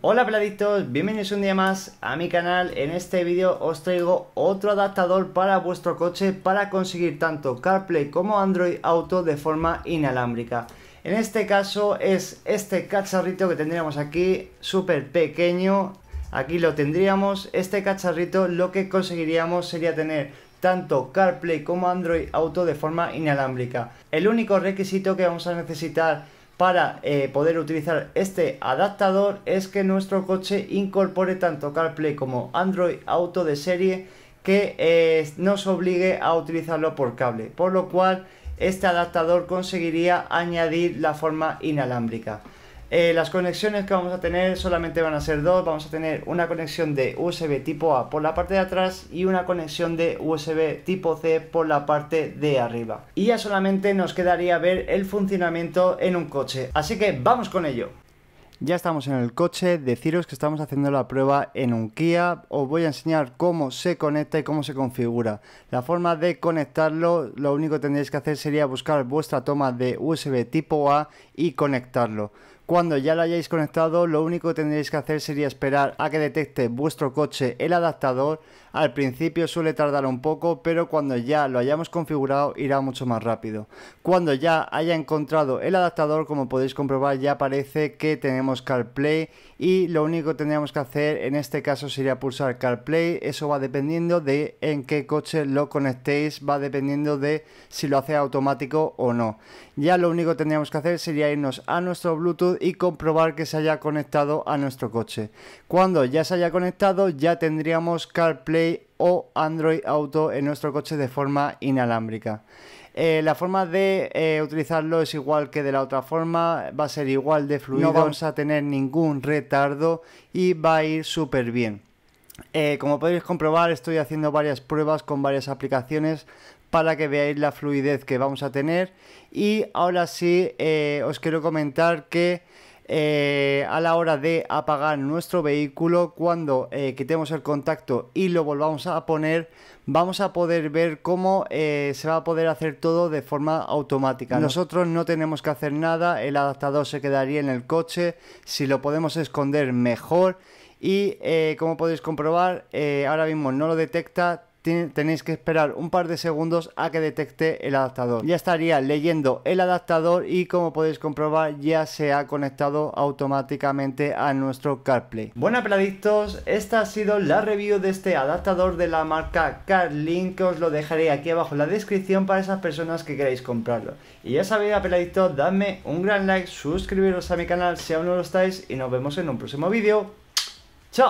Hola peladitos bienvenidos un día más a mi canal. En este vídeo os traigo otro adaptador para vuestro coche para conseguir tanto CarPlay como Android Auto de forma inalámbrica. En este caso es este cacharrito que tendríamos aquí, súper pequeño. Aquí lo tendríamos. Este cacharrito lo que conseguiríamos sería tener tanto CarPlay como Android Auto de forma inalámbrica. El único requisito que vamos a necesitar para eh, poder utilizar este adaptador es que nuestro coche incorpore tanto CarPlay como Android Auto de serie que eh, nos obligue a utilizarlo por cable, por lo cual este adaptador conseguiría añadir la forma inalámbrica. Eh, las conexiones que vamos a tener solamente van a ser dos. Vamos a tener una conexión de USB tipo A por la parte de atrás y una conexión de USB tipo C por la parte de arriba. Y ya solamente nos quedaría ver el funcionamiento en un coche. Así que vamos con ello. Ya estamos en el coche, deciros que estamos haciendo la prueba en un Kia, os voy a enseñar cómo se conecta y cómo se configura. La forma de conectarlo, lo único que tendréis que hacer sería buscar vuestra toma de USB tipo A y conectarlo. Cuando ya lo hayáis conectado, lo único que tendréis que hacer sería esperar a que detecte vuestro coche el adaptador. Al principio suele tardar un poco, pero cuando ya lo hayamos configurado irá mucho más rápido. Cuando ya haya encontrado el adaptador, como podéis comprobar, ya aparece que tenemos CarPlay y lo único que tendríamos que hacer en este caso sería pulsar CarPlay. Eso va dependiendo de en qué coche lo conectéis, va dependiendo de si lo hace automático o no. Ya lo único que tendríamos que hacer sería irnos a nuestro Bluetooth y comprobar que se haya conectado a nuestro coche. Cuando ya se haya conectado ya tendríamos CarPlay o Android Auto en nuestro coche de forma inalámbrica. Eh, la forma de eh, utilizarlo es igual que de la otra forma, va a ser igual de fluido, no vamos a tener ningún retardo y va a ir súper bien. Eh, como podéis comprobar, estoy haciendo varias pruebas con varias aplicaciones para que veáis la fluidez que vamos a tener. Y ahora sí, eh, os quiero comentar que eh, a la hora de apagar nuestro vehículo, cuando quitemos el contacto y lo volvamos a poner, vamos a poder ver cómo se va a poder hacer todo de forma automática. Nosotros no tenemos que hacer nada, el adaptador se quedaría en el coche, si lo podemos esconder mejor y eh, como podéis comprobar eh, ahora mismo no lo detecta tenéis que esperar un par de segundos a que detecte el adaptador. Ya estaría leyendo el adaptador y como podéis comprobar ya se ha conectado automáticamente a nuestro CarPlay. Bueno peladictos, esta ha sido la review de este adaptador de la marca CarLink que os lo dejaré aquí abajo en la descripción para esas personas que queráis comprarlo. Y ya sabéis peladictos, dadme un gran like, suscribiros a mi canal si aún no lo estáis y nos vemos en un próximo vídeo. 자